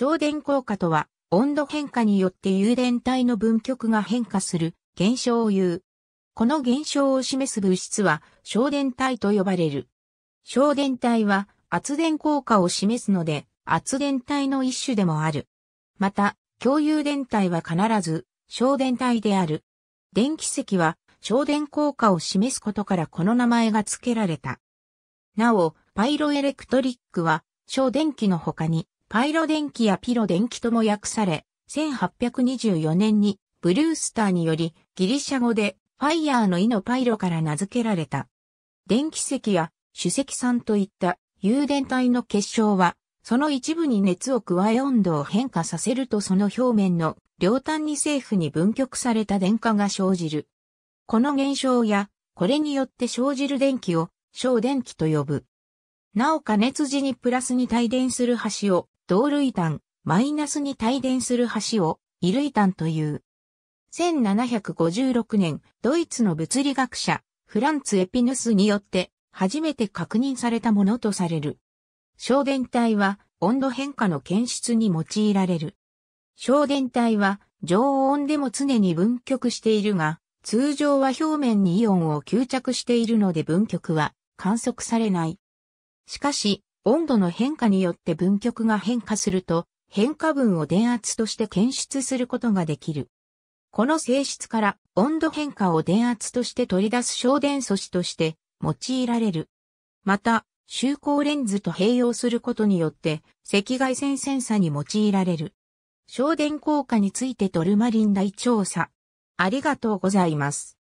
省電効果とは、温度変化によって誘電体の分極が変化する現象を言う。この現象を示す物質は、省電体と呼ばれる。省電体は、圧電効果を示すので、圧電体の一種でもある。また、共有電体は必ず、省電体である。電気石は、省電効果を示すことからこの名前が付けられた。なお、パイロエレクトリックは、省電気の他に、パイロ電気やピロ電気とも訳され、1824年にブルースターによりギリシャ語でファイヤーの意のパイロから名付けられた。電気石や主石酸といった有電体の結晶は、その一部に熱を加え温度を変化させるとその表面の両端に政府に分極された電荷が生じる。この現象や、これによって生じる電気を小電気と呼ぶ。なお加熱時にプラスに帯電する端を同類端、マイナスに帯電する橋を、異類端という。1756年、ドイツの物理学者、フランツ・エピヌスによって、初めて確認されたものとされる。小電体は、温度変化の検出に用いられる。小電体は、常温でも常に分極しているが、通常は表面にイオンを吸着しているので分極は観測されない。しかし、温度の変化によって分極が変化すると、変化分を電圧として検出することができる。この性質から温度変化を電圧として取り出す省電素子として用いられる。また、周光レンズと併用することによって赤外線センサに用いられる。省電効果についてトルマリン大調査。ありがとうございます。